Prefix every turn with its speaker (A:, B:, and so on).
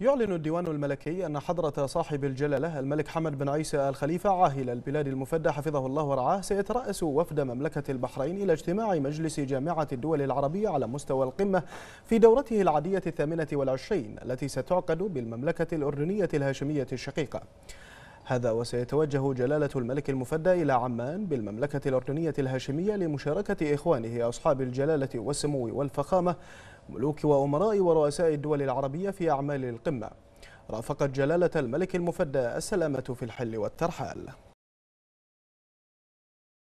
A: يعلن الديوان الملكي أن حضرة صاحب الجلالة الملك حمد بن عيسى الخليفة عاهل البلاد المفدى حفظه الله ورعاه سيترأس وفد مملكة البحرين إلى اجتماع مجلس جامعة الدول العربية على مستوى القمة في دورته العادية الثامنة والعشرين التي ستعقد بالمملكة الأردنية الهاشمية الشقيقة هذا وسيتوجه جلالة الملك المفدى إلى عمان بالمملكة الأردنية الهاشمية لمشاركة إخوانه أصحاب الجلالة والسمو والفخامة ملوك وأمراء ورؤساء الدول العربية في أعمال القمة رافقت جلالة الملك المفدى السلامة في الحل والترحال